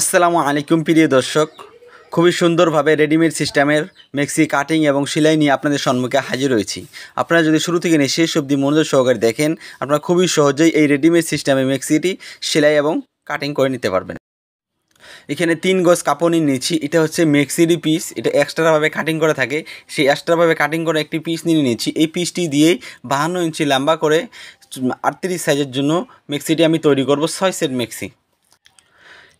আসসালামু আলাইকুম প্রিয় দর্শক খুবই সুন্দরভাবে রেডিমেড সিস্টেমের মেক্সি কাটিং এবং সেলাই নিয়ে আপনাদের সম্মুখে হাজির হয়েছি আপনারা যদি শুরু থেকে নিয়ে শেষ অবধি মনোযোগ সহকারে দেখেন আপনারা খুবই সহজেই এই রেডিমেড সিস্টেমে মেক্সিটি সেলাই এবং কাটিং করে নিতে পারবেন এখানে তিন গজ কাপড় নিয়েছি এটা হচ্ছে মেক্সিডি পিস এটা এক্সট্রাভাবে কাটিং করা থাকে সেই এক্সট্রাভাবে কাটিং করা একটি পিস নিয়ে নিয়েছি এই পিসটি দিয়েই বাহান্ন ইঞ্চি লম্বা করে আটত্রিশ সাইজের জন্য মেক্সিটি আমি তৈরি করব ছয় সেট মেক্সি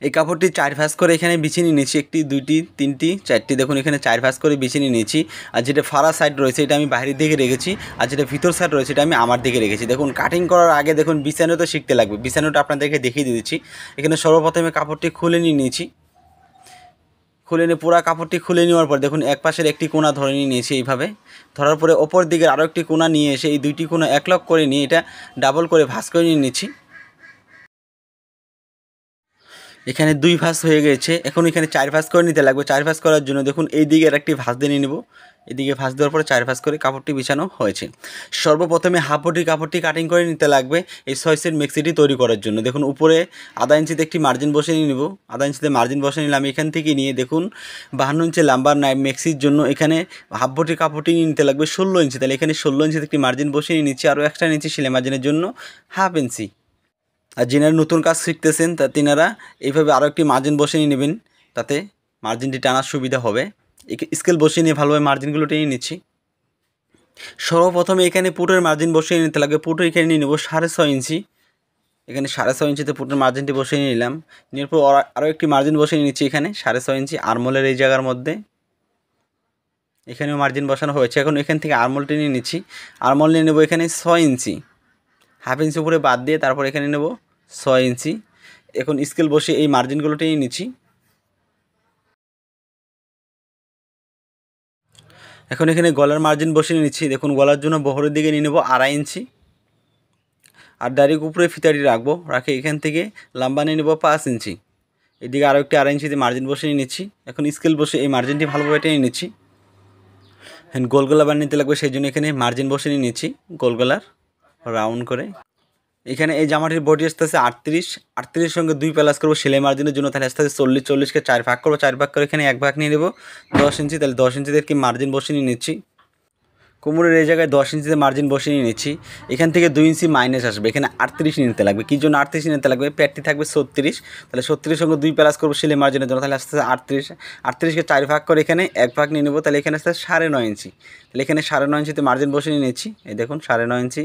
এই কাপড়টি চার ভাঁজ করে এখানে বিছিয়ে নিয়েছি একটি দুইটি তিনটি চারটি দেখুন এখানে চার ভাঁজ করে বিছিয়ে নিয়েছি আর যেটা ফাড়া সাইড রয়েছে এটা আমি বাইরের দিকে রেখেছি আর যেটা ভিতর সাইড রয়েছে এটা আমি আমার দিকে রেখেছি দেখুন কাটিং করার আগে দেখুন বিছানো তো শিখতে লাগবে বিছানোটা আপনাদেরকে দেখিয়ে দিচ্ছি এখানে সর্বপ্রথমে কাপড়টি খুলে নিয়ে নিয়েছি খুলে নিয়ে পুরো কাপড়টি খুলে নেওয়ার পর দেখুন এক পাশের একটি কোনা ধরে নিয়ে নিয়েছি এইভাবে ধরার পরে ওপর দিকের আরও একটি কোনা নিয়ে এসে এই দুইটি কোনা এক লক করে নিয়ে এটা ডাবল করে ভাঁজ করে নিয়ে নিয়েছি এখানে দুই ভাঁজ হয়ে গেছে এখন এখানে চার ভাঁজ করে নিতে লাগবে চার ভাঁজ করার জন্য দেখুন এই দিকে একটি ভাঁজ দিয়ে নিয়ে নেব এদিকে ভাঁজ দেওয়ার পরে চার ভাঁজ করে কাপড়টি বিছানো হয়েছে সর্বপ্রথমে হাফটি কাপড়টি কাটিং করে নিতে লাগবে এই ছয় সেট মিক্সিটি তৈরি করার জন্য দেখুন উপরে আধা ইঞ্চিতে একটি মার্জিন বসে নিয়ে নেব আধা ইঞ্চিতে মার্জিন বসে নিলাম এখান থেকে নিয়ে দেখুন বাহান্ন ইঞ্চি লাম্বার নাই মিক্সির জন্য এখানে হাফটি কাপড়টি নিয়ে নিতে লাগবে ষোলো ইঞ্চি তাহলে এখানে ষোলো ইঞ্চিতে একটি মার্জিন বসে নিয়ে নিচ্ছি আরও একটা নিচ্ছি সিলে মার্জিনের জন্য হাফ ইঞ্চি আর যিনারা নতুন কাজ শিখতেছেন তা তিনারা এইভাবে আরও একটি মার্জিন বসে নিয়ে নেবেন তাতে মার্জিনটি টানার সুবিধা হবে স্কেল বসিয়ে নিয়ে ভালোভাবে মার্জিনগুলো টেনে নিচ্ছি সর্বপ্রথমে এখানে পুটের মার্জিন বসিয়ে নিতে লাগবে পুটো এখানে নিয়ে নেবো সাড়ে ছয় ইঞ্চি এখানে সাড়ে ছয় ইঞ্চিতে পুটের মার্জিনটি বসিয়ে নিলাম নিয়ে পর আরও একটি মার্জিন বসিয়ে নিচ্ছি এখানে সাড়ে ছয় ইঞ্চি আরমোলের এই জায়গার মধ্যে এখানেও মার্জিন বসানো হয়েছে এখন এখান থেকে আরমোল টেনে নিচ্ছি আরমোল নিয়ে নেবো এখানে ছয় ইঞ্চি হাফ ইঞ্চি উপরে বাদ দিয়ে তারপর এখানে নেব ছয় ইঞ্চি এখন স্কেল বসে এই মার্জিনগুলো টেনে নিচ্ছি এখন এখানে গলার মার্জিন বসিয়ে নিচ্ছি দেখুন গলার জন্য বহরের দিকে নিয়ে নেব আড়াই ইঞ্চি আর ডাইরেক উপরে ফিতাটি রাখবো রাখে এখান থেকে লাম্বা নিয়ে নেব পাঁচ ইঞ্চি এদিকে আরও একটি আড়াই ইঞ্চিতে মার্জিন বসিয়ে নিচ্ছি এখন স্কেল বসে এই মার্জিনটি ভালোভাবে টেনে নিচ্ছি গোলগোলা বানিয়ে নিতে লাগবে সেই জন্য এখানে মার্জিন বসিয়ে নিচ্ছি গোলগোলার রাউন্ড করে এখানে এই জামাটির বডি আছে আটত্রিশ আটত্রিশের সঙ্গে দুই প্লাস করবো সেলে মার্জিনের জন্য তাহলে আছে চল্লিশ চল্লিশকে চার ভাগ করবো চার ভাগ করে এখানে এক ভাগ নিয়ে নেবো দশ ইঞ্চি তাহলে দশ কি মার্জিন বসে নিয়ে নিচ্ছি কোমরের এই জায়গায় দশ ইঞ্চিতে মার্জিন বসিয়ে নিয়েছি এখান থেকে দুই ইঞ্চি মাইনাস আসবে এখানে আটত্রিশ নিতে লাগবে কী জন্য আটত্রিশ নিতে লাগবে প্যাটটি থাকবে ছত্রিশ তাহলে ছত্রিশ সঙ্গে দুই প্লাস করবো সিলে মার্জিনের জন্য তাহলে আস্তে আস্তে আটত্রিশ আটত্রিশকে চার ভাগ করে এখানে এক ভাগ নিয়ে নেবো তাহলে এখানে আস্তে সাড়ে নয় ইঞ্চি তাহলে এখানে সাড়ে নয় ইঞ্চিতে মার্জিন বসিয়ে নিয়েছি এই দেখুন সাড়ে নয় ইঞ্চি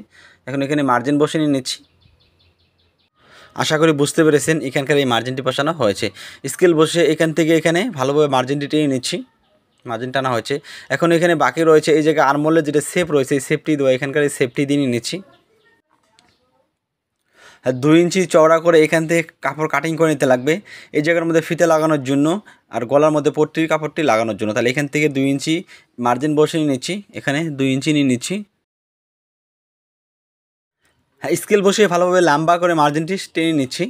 এখন এখানে মার্জিন বসিয়ে নিয়েছি আশা করি বুঝতে পেরেছেন এখানকার এই মার্জিনটি বসানো হয়েছে স্কেল বসে এখান থেকে এখানে ভালোভাবে মার্জিনটি নিচ্ছি মার্জিন টানা হয়েছে এখন এখানে বাকি রয়েছে এই জায়গায় আরমোলের যেটা সেপ রয়েছে এই সেফটি দেওয়া এখানকার এই সেফটি দিয়ে নিচ্ছি দুই ইঞ্চি চওড়া করে এখান থেকে কাপড় কাটিং করে নিতে লাগবে এই জায়গার মধ্যে ফিতে লাগানোর জন্য আর গলার মধ্যে পট্টির কাপড়টি লাগানোর জন্য তাহলে এখান থেকে দুই ইঞ্চি মার্জিন বসিয়ে নিচ্ছি এখানে দুই ইঞ্চি নিয়ে নিচ্ছি হ্যাঁ স্কেল বসিয়ে ভালোভাবে লাম্বা করে মার্জিনটি টেনে নিচ্ছি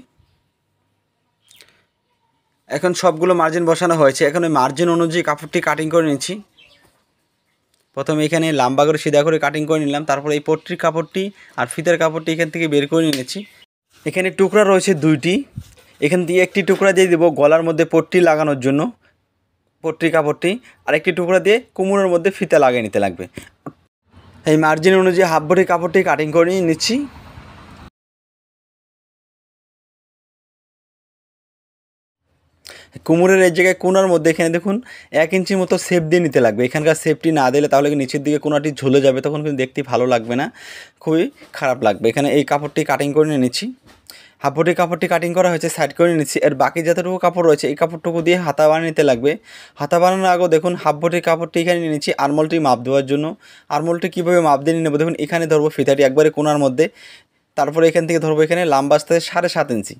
এখন সবগুলো মার্জিন বসানো হয়েছে এখন ওই মার্জিন অনুযায়ী কাপড়টি কাটিং করে নিচ্ছি প্রথমে এখানে লাম্বা করে সিধা করে কাটিং করে নিলাম তারপরে এই পট্রির কাপড়টি আর ফিতার কাপড়টি এখান থেকে বের করে নিয়েছি এখানে টুকরা রয়েছে দুইটি এখান থেকে একটি টুকরা দিয়ে দেবো গলার মধ্যে পট্রি লাগানোর জন্য পট্রি কাপড়টি আর একটি টুকরা দিয়ে কোমরের মধ্যে ফিতা লাগিয়ে নিতে লাগবে এই মার্জিন অনুযায়ী হাফ বটি কাপড়টি কাটিং করে নিচ্ছি কুমুরের এই জায়গায় কোনার মধ্যে এখানে দেখুন এক ইঞ্চি মতো সেপ দিয়ে নিতে লাগবে এখানকার সেপটি না দিলে তাহলে নিচের দিকে কোনাটি ঝুলে যাবে তখন কিন্তু দেখতে ভালো লাগবে না খুবই খারাপ লাগবে এখানে এই কাপড়টি কাটিং করে নিয়ে নিচ্ছি হাফটি কাপড়টি কাটিং করা হয়েছে সাইড করে নিচ্ছি এর বাকি যতটুকু কাপড় রয়েছে এই কাপড়টুকু দিয়ে হাতা বানিয়ে নিতে লাগবে হাতা বানানোর আগে দেখুন হাফবটির কাপড়টি এখানে নিয়ে নিচ্ছি আরমোলটি মাপ দেওয়ার জন্য আরমোলটি কীভাবে মাপ দিয়ে নেবো দেখুন এখানে ধরবো ফিতাটি একবারে কোনার মধ্যে তারপরে এখান থেকে ধরবো এখানে লাম্বাস্তায় সাড়ে সাত ইঞ্চি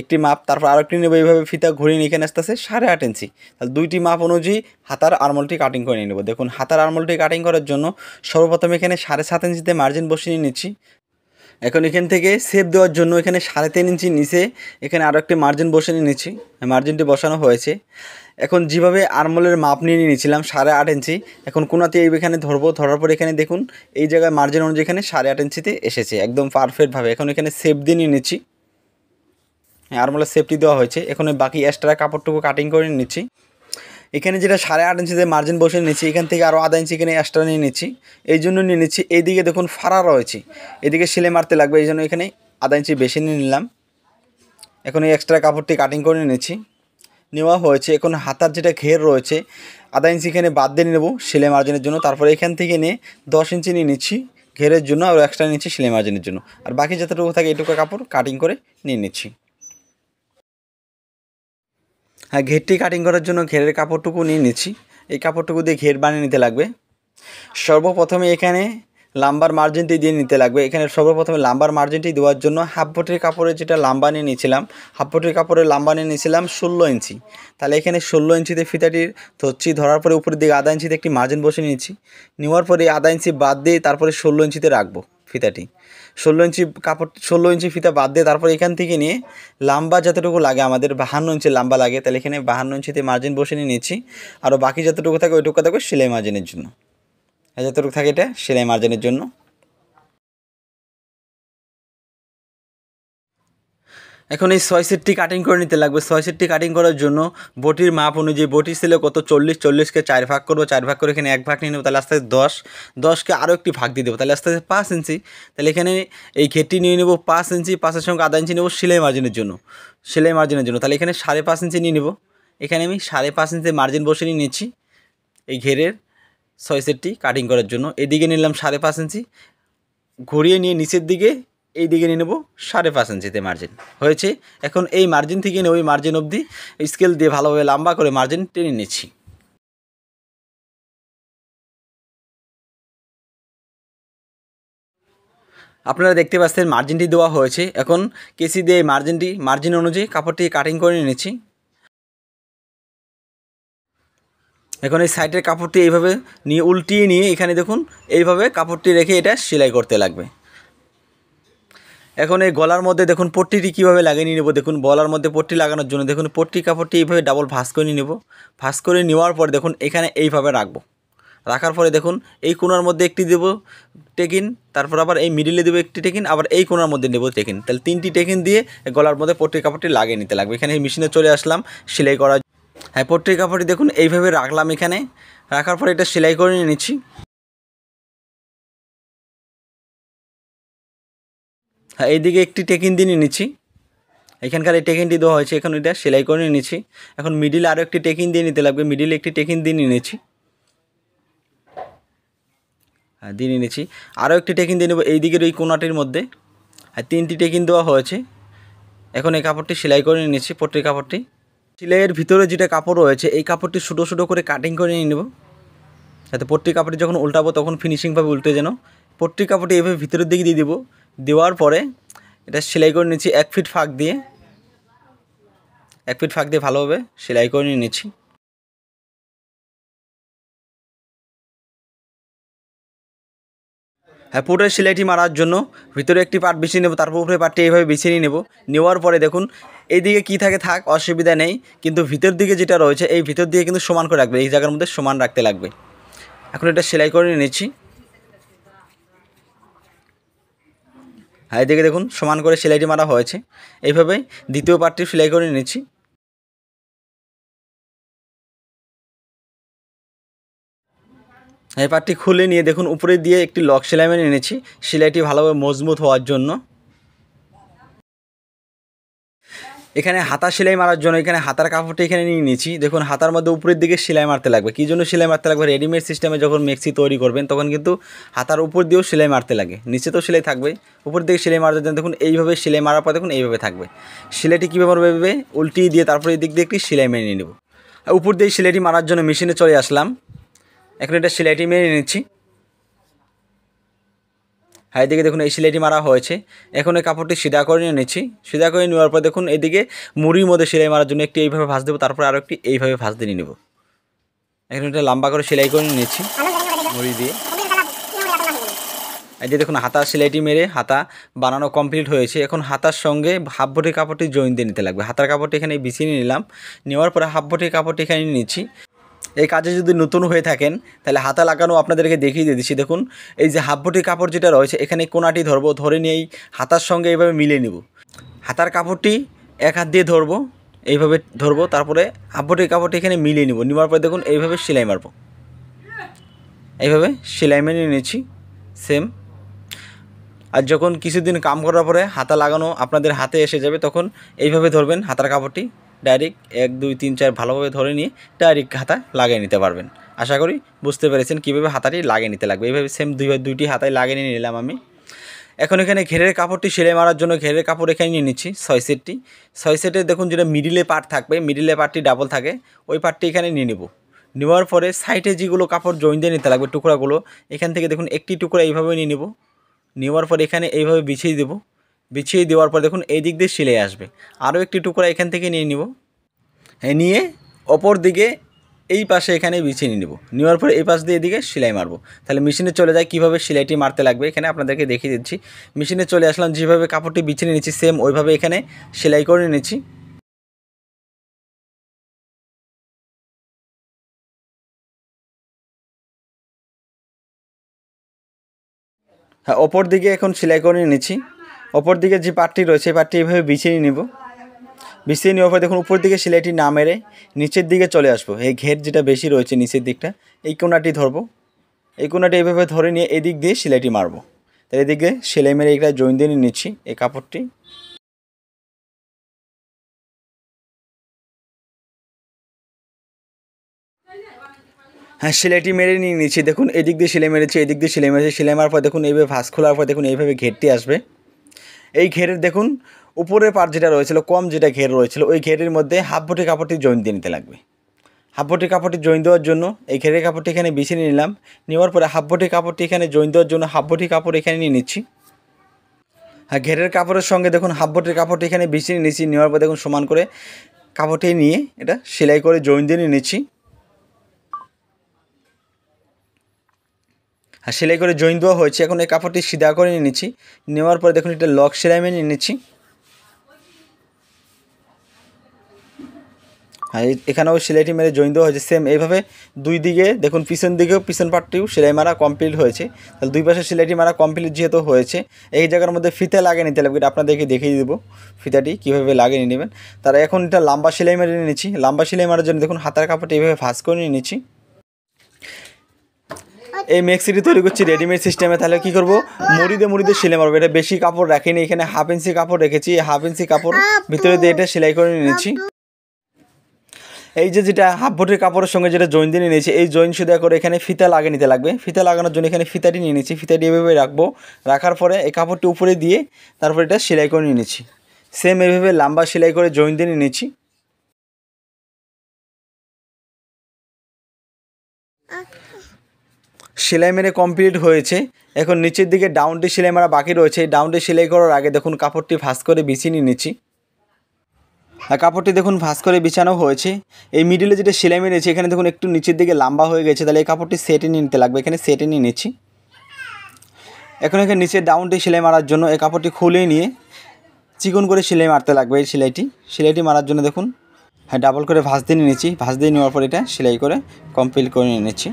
একটি মাপ তারপর আর একটি নেবো এইভাবে ফিতা ঘুরিয়ে এখানে আসতে আসে সাড়ে আট ইঞ্চি তাহলে দুইটি মাপ অনুযায়ী হাতার আরমলটি কাটিং করে নিয়ে নেবো দেখুন হাতার আর্মলটি কাটিং করার জন্য সর্বপ্রথম এখানে সাড়ে সাত ইঞ্চিতে মার্জিন বসিয়ে নিচ্ছি এখন এখান থেকে সেপ দেওয়ার জন্য এখানে সাড়ে তিন ইঞ্চি নিচে এখানে আরও একটি মার্জিন বসে নিয়েছি মার্জিনটি বসানো হয়েছে এখন যেভাবে আরমোলের মাপ নিয়ে নিয়েছিলাম সাড়ে আট ইঞ্চি এখন কোনাতে এই এখানে ধরবো ধরার পর এখানে দেখুন এই জায়গায় মার্জিন অনুযায়ী এখানে সাড়ে আট ইঞ্চিতে এসেছে একদম পারফেক্টভাবে এখন এখানে সেপ দিয়ে নিয়ে নিচ্ছি হ্যাঁ, আরমোলা সেফটি দেওয়া হয়েছে এখন বাকি এক্সট্রা কাপড়টুকু কাটিং করে নিচ্ছি এখানে যেটা সাড়ে আট ইঞ্চিতে মার্জিন বসে নিচ্ছি এখান থেকে আরও আধা ইঞ্চি এখানে এক্সট্রা নিয়ে নিচ্ছি এই জন্য নিয়ে নিচ্ছি এইদিকে দেখুন ফাড়া রয়েছে এদিকে সেলে মারতে লাগবে এই জন্য এখানে আধা ইঞ্চি বেশি নিয়ে নিলাম এখন এই এক্সট্রা কাপড়টি কাটিং করে নিচ্ছি নেওয়া হয়েছে এখন হাতার যেটা ঘের রয়েছে আধা ইঞ্চি এখানে বাদ দিয়ে নেব সেলাই মার্জিনের জন্য তারপরে এখান থেকে নিয়ে দশ ইঞ্চি নিয়ে নিচ্ছি ঘেরের জন্য আর এক্সট্রা নিচ্ছি সেলাই মার্জিনের জন্য আর বাকি যতটুকু থাকে এটুকু কাপড় কাটিং করে নিয়ে নিচ্ছি হ্যাঁ ঘেরটি কাটিং করার জন্য ঘেরের কাপড়টুকু নিয়ে নিচ্ছি এই কাপড়টুকু দিয়ে ঘের বানিয়ে নিতে লাগবে সর্বপ্রথমে এখানে লাম্বার মার্জিনটি দিয়ে নিতে লাগবে এখানে সর্বপ্রথমে লাম্বার মার্জিনটি দেওয়ার জন্য হাফ বটির কাপড়ে যেটা লাম্বা নিয়ে নিয়েছিলাম হাফ বটির কাপড়ে লাম্বা নিয়ে নিয়েছিলাম ষোলো ইঞ্চি তাহলে এখানে ষোলো ইঞ্চিতে ফিতাটির ধরছি ধরার পরে উপরের দিকে আধা ইঞ্চিতে একটি মার্জিন বসে নিয়েছি নেওয়ার পরে আধা ইঞ্চি বাদ দিয়ে তারপরে ষোলো ইঞ্চিতে রাখবো ফিতাটি ষোলো ইঞ্চি কাপড় ষোলো ইঞ্চি ফিতা বাদ দিয়ে তারপর এখান থেকে নিয়ে লাম্বা যতটুকু লাগে আমাদের বাহান্ন ইঞ্চি লাম্বা লাগে তাহলে এখানে বাহান্ন ইঞ্চিতে মার্জিন বসে নিয়ে নিচ্ছি আরও বাকি যতটুকু থাকে ওইটুকু থাকবে সেলাই মার্জিনের জন্য যতটুকু থাকে এটা সেলাই মার্জিনের জন্য এখন এই ছয় সিটটি কাটিং করে নিতে লাগবে ছয় সিটটি কাটিং করার জন্য বটির মাপ অনুযায়ী বটি ছিল কত চল্লিশ চল্লিশকে চার ভাগ করবো চার ভাগ করে এখানে এক ভাগ নিয়ে নেবো তাহলে আস্তে আস্তে দশ দশকে আরও একটি ভাগ দিয়ে দেবো তাহলে আস্তে আস্তে পাঁচ ইঞ্চি তাহলে এখানে এই ঘেরটি নিয়ে নেবো পাঁচ ইঞ্চি পাঁচের সঙ্গে আধা ইঞ্চি নেবো সেলাই মার্জিনের জন্য সেলাই মার্জিনের জন্য তাহলে এখানে সাড়ে পাঁচ ইঞ্চি নিয়ে নেবো এখানে আমি সাড়ে পাঁচ ইঞ্চি মার্জিন বসে নিয়ে নিচ্ছি এই ঘেরের ছয় সেটটি কাটিং করার জন্য এদিকে নিলাম সাড়ে পাঁচ ইঞ্চি ঘুরিয়ে নিয়ে নিচের দিকে এই দিকে নিয়ে নেবো সাড়ে পাঁচ ইঞ্চিতে মার্জিন হয়েছে এখন এই মার্জিন থেকে নিয়ে ওই মার্জিন অবধি স্কেল দিয়ে ভালোভাবে লম্বা করে মার্জিন টেনে নিচ্ছি আপনারা দেখতে পাচ্ছেন মার্জিনটি দেওয়া হয়েছে এখন কেসি দিয়ে মার্জিনটি মার্জিন অনুযায়ী কাপড়টি কাটিং করে নিয়েছি এখন এই সাইডের কাপড়টি এইভাবে নিয়ে উল্টিয়ে নিয়ে এখানে দেখুন এইভাবে কাপড়টি রেখে এটা সেলাই করতে লাগবে এখন এই গলার মধ্যে দেখুন পট্টিটি কীভাবে লাগিয়ে নিয়ে নেবো দেখুন গলার মধ্যে পট্টি লাগানোর জন্য দেখুন পট্টি কাপড়টি এইভাবে ডাবল ভাঁজ করে নিয়ে নেবো ভাঁজ করে নেওয়ার পর দেখুন এখানে এইভাবে রাখবো রাখার পরে দেখুন এই কোনার মধ্যে একটি দেব টেকিন তারপর আবার এই মিডিলে দেবো একটি টেকিন আবার এই কোনার মধ্যে নেব টেকিন তাহলে তিনটি টেকিন দিয়ে গলার মধ্যে পট্টি কাপড়টি লাগিয়ে নিতে লাগবে এখানে এই মেশিনে চলে আসলাম সেলাই করার হ্যাঁ পট্টি কাপড়টি দেখুন এইভাবে রাখলাম এখানে রাখার পরে এটা সেলাই করে নিচ্ছি হ্যাঁ এইদিকে একটি টেকিন দিয়ে নিচ্ছি এখানকার এই টেকিনটি দেওয়া হয়েছে এখন এটা সেলাই করে নিয়েছি এখন মিডিল আরও একটি টেকিন দিয়ে নিতে লাগবে মিডিলে একটি টেকিন দিয়ে নিয়েছি হ্যাঁ দিয়ে নিয়েছি আরও একটি টেকিন দিয়ে নেব এই দিকের ওই কোনাটির মধ্যে আর হ্যাঁ, তিনটি টেকিন দেওয়া হয়েছে এখন এই কাপড়টি সেলাই করে নিয়েছি পট্টির কাপড়টি সেলাইয়ের ভিতরে যেটা কাপড় রয়েছে এই কাপড়টি ছোটো ছোটো করে কাটিং করে নিয়ে নেব যাতে পট্টি কাপড়টি যখন উল্টাবো তখন ফিনিশিংভাবে উল্টে যেন পট্টি কাপড়টি এভাবে ভিতরের দিকে দিয়ে দেবো দেওয়ার পরে এটা সেলাই করে নিচ্ছি এক ফিট ফাঁক দিয়ে এক ফিট ফাঁক দিয়ে ভালোভাবে সেলাই করে নিয়ে নিচ্ছি হ্যাঁ পুরোটা সেলাইটি মারার জন্য ভিতরে একটি পাট বেছে নেব তারপর উপরে পাটটি এইভাবে বেছে নিয়ে নেবো নেওয়ার পরে দেখুন এইদিকে কি থাকে থাক অসুবিধা নেই কিন্তু ভিতর দিকে যেটা রয়েছে এই ভিতর দিকে কিন্তু সমান করে রাখবে এই জায়গার মধ্যে সমান রাখতে লাগবে এখন এটা সেলাই করে নিচ্ছি হাই এদিকে দেখুন সমান করে সেলাইটি মারা হয়েছে এইভাবে দ্বিতীয় পার্টটি সেলাই করে নিয়েছি এই পার্টটি খুলে নিয়ে দেখুন উপরে দিয়ে একটি লক সেলাই মেনে এনেছি সেলাইটি ভালোভাবে মজবুত হওয়ার জন্য এখানে হাতা সেলাই মারার জন্য এখানে হাতার কাপড়টা এখানে নিয়ে নিয়েছি দেখুন হাতার মধ্যে উপরের দিকে সেলাই মারতে লাগবে কী জন্য সেলাই মারতে লাগবে রেডিমেড সিস্টেমে যখন মেক্সি তৈরি করবেন তখন কিন্তু হাতার উপর দিয়েও সেলাই মারতে লাগে নিচে তো সেলাই থাকবে উপর দিকে সেলাই মারার জন্য দেখুন এইভাবে সেলাই মারার পর দেখুন এইভাবে থাকবে সেলাইটি কীভাবে ভেবে উল্টি দিয়ে তারপরে এই দিক দিয়ে একটি সেলাই মেরে নিয়ে নেব উপর দিয়ে সেলাইটি মারার জন্য মেশিনে চলে আসলাম এখন এটা সেলাইটি মেরে নিচ্ছি আর এদিকে দেখুন এই সেলাইটি মারা হয়েছে এখন এই কাপড়টি সিধা করে নিয়ে নিচ্ছি সিধা করে নেওয়ার পর দেখুন এদিকে মুড়ির মধ্যে সেলাই মারার জন্য একটি এইভাবে ভাঁজ দেবো তারপরে আরও একটি এইভাবে ভাঁজ দিয়ে নেব এখন এটা লম্বা করে সেলাই করে নিয়েছি মুড়ি দিয়ে এই যে দেখুন হাতার সেলাইটি মেরে হাতা বানানো কমপ্লিট হয়েছে এখন হাতার সঙ্গে হাফ ভর্তি কাপড়টি জয়েন দিয়ে নিতে লাগবে হাতার কাপড়টি এখানে বিছিয়ে নিলাম নেওয়ার পরে হাফ ভর্তি কাপড়টি এখানে নিচ্ছি এই কাজে যদি নতুন হয়ে থাকেন তাহলে হাতা লাগানো আপনাদেরকে দেখিয়ে দিয়ে দিচ্ছি দেখুন এই যে হাফবটি কাপড় যেটা রয়েছে এখানে কোনাটি ধরবো ধরে নিয়েই হাতার সঙ্গে এইভাবে মিলিয়ে নিব হাতার কাপড়টি এক হাত দিয়ে ধরবো এইভাবে ধরবো তারপরে হাফবটি কাপড়টি এখানে মিলিয়ে নিব নেওয়ার পরে দেখুন এইভাবে সেলাই মারবো এইভাবে সেলাই মেনে নিয়েছি সেম আর যখন কিছুদিন কাম করার পরে হাতা লাগানো আপনাদের হাতে এসে যাবে তখন এইভাবে ধরবেন হাতার কাপড়টি ডাইরেক্ট এক দুই তিন চার ভালোভাবে ধরে নিয়ে ডাইরেক্ট হাতা লাগিয়ে নিতে পারবেন আশা করি বুঝতে পেরেছেন কীভাবে হাতাটি লাগিয়ে নিতে লাগবে এইভাবে সেম দুই দুইটি হাতায় লাগিয়ে নিয়ে নিলাম আমি এখন এখানে ঘেরের কাপড়টি সেলে মারার জন্য ঘেরের কাপড় এখানে নিয়ে নিচ্ছি ছয় সেটটি ছয় সেটে দেখুন যেটা মিডিলে পার্ট থাকবে মিডিলে পার্টটি ডাবল থাকে ওই পার্টটি এখানে নিয়ে নেব নেওয়ার পরে সাইডে যেগুলো কাপড় জয়েন দিয়ে নিতে লাগবে টুকরাগুলো এখান থেকে দেখুন একটি টুকরা এইভাবে নিয়ে নেব নেওয়ার পরে এখানে এইভাবে বিছিয়ে দেবো বিছিয়ে দেওয়ার পর দেখুন এই দিক দিয়ে সিলাই আসবে আরও একটি টুকরা এখান থেকে নিয়ে নিব হ্যাঁ, নিয়ে অপর দিকে এই পাশে এখানে বিছিয়ে নিয়ে নেব নেওয়ার পরে এই পাশ দিয়ে এদিকে সেলাই মারবো তাহলে মেশিনে চলে যায় কীভাবে সেলাইটি মারতে লাগবে এখানে আপনাদেরকে দেখিয়ে দিচ্ছি মেশিনে চলে আসলাম যেভাবে কাপড়টি বিছিয়ে নিয়েছি সেম ওইভাবে এখানে সেলাই করে নিয়েছি হ্যাঁ ওপর দিকে এখন সেলাই করে নিয়েছি দিকে যে পাটটি রয়েছে এই পাটটি এইভাবে বিছিয়ে নেব বিছিয়ে নেওয়ার পর দেখুন উপর দিকে সেলাইটি না মেরে নিচের দিকে চলে আসবো এই ঘের যেটা বেশি রয়েছে নিচের দিকটা এই কোনাটি ধরবো এই কোনাটি এইভাবে ধরে নিয়ে এদিক দিয়ে সেলাইটি মারবো তাহলে এদিকে সেলাই মেরে এটা জয়েন দিয়ে নিচ্ছি এই কাপড়টি হ্যাঁ সেলাইটি মেরে নিয়ে নিচ্ছি দেখুন এদিক দিয়ে সেলাই মেরেছি এদিক দিয়ে সেলাই মেরেছি সেলাই মারার পর দেখুন এইভাবে ভাঁজ খোলার পর দেখুন এইভাবে ঘেরটি আসবে এই ঘেরের দেখুন উপরের পার যেটা রয়েছিল কম যেটা ঘের রয়েছিল ওই ঘেরের মধ্যে হাফ বটি কাপড়টি জয়েন দিয়ে নিতে লাগবে হাফ কাপড়টি জয়েন দেওয়ার জন্য এই ঘেরের কাপড়টি এখানে বেছে নিয়ে নিলাম নেওয়ার পরে হাফ কাপড়টি এখানে জয়েন দেওয়ার জন্য হাফ বটি কাপড় এখানে নিয়ে নিচ্ছি আর ঘেরের কাপড়ের সঙ্গে দেখুন হাফ বটির কাপড়টি এখানে বেছে নিয়েছি নেওয়ার পর দেখুন সমান করে কাপড়টি নিয়ে এটা সেলাই করে জয়েন দিয়ে নিয়ে নিচ্ছি আর হ্যাঁ, সেলাই করে জয়েন দেওয়া হয়েছে এখন এই কাপড়টি সিধা করে নিয়ে নিচ্ছি নেওয়ার পরে দেখুন এটা লক সেলাই মেনে নিচ্ছি আর এখানেও সেলাইটি মেরে জয়েন দেওয়া হয়েছে সেম এইভাবে দুই দিকে দেখুন পিছন দিকেও পিছন পাটটিও সেলাই মারা কমপ্লিট হয়েছে তাহলে দুই পাশে সেলাইটি মারা কমপ্লিট যেহেতু হয়েছে এই জায়গার মধ্যে ফিতে লাগে নিতে লাগবে এটা আপনাদেরকে দেখিয়ে দেবো ফিতাটি কীভাবে লাগে নিয়ে নেবেন তারা এখন এটা লম্বা সেলাই মেরে নিয়েছি লম্বা সেলাই মারার জন্য দেখুন হাতার কাপড়টি এইভাবে ভাঁজ করে নিয়ে নিচ্ছি এই মেক্সিটি তৈরি করছি রেডিমেড সিস্টেমে তাহলে কি করব মুড়িতে মুড়িতে সেলাই মারবো এটা বেশি কাপড় রাখিনি এখানে হাফ ইঞ্চি কাপড় রেখেছি হাফ ইঞ্চি কাপড় ভিতরে দিয়ে এটা সেলাই করে নিয়েছি এই যে যেটা হাফ ভোটের কাপড়ের সঙ্গে যেটা জয়েন দিয়ে নিয়েছি এই জয়েন সুদা করে এখানে ফিতা লাগিয়ে নিতে লাগবে ফিতা লাগানোর জন্য এখানে ফিতাটি নিয়ে নিয়েছি ফিতাটি এভাবে রাখবো রাখার পরে এই কাপড়টি উপরে দিয়ে তারপর এটা সেলাই করে নিয়েছি সেম এভাবে লম্বা সেলাই করে জয়েন দিয়ে নিয়েছি সেলাই মেরে কমপ্লিট হয়েছে এখন নিচের দিকে ডাউনটি সেলাই মারা বাকি রয়েছে এই ডাউনটি সেলাই করার আগে দেখুন কাপড়টি ভাস করে বিছিয়ে নিয়ে নিচ্ছি আর কাপড়টি দেখুন ভাস করে বিছানো হয়েছে এই মিডিলে যেটা সেলাই মেরেছে এখানে দেখুন একটু নিচের দিকে লম্বা হয়ে গেছে তাহলে এই কাপড়টি সেটে নিয়ে নিতে লাগবে এখানে সেটে নিয়ে নিচ্ছি এখন এখানে নিচের ডাউনটি সেলাই মারার জন্য এই কাপড়টি খুলে নিয়ে চিকন করে সেলাই মারতে লাগবে এই সেলাইটি সেলাইটি মারার জন্য দেখুন হ্যাঁ ডাবল করে ভাঁজ দিয়ে নিয়েছি ভাঁজ দিয়ে নেওয়ার পর এটা সেলাই করে কমপ্লিট করে নিয়েছি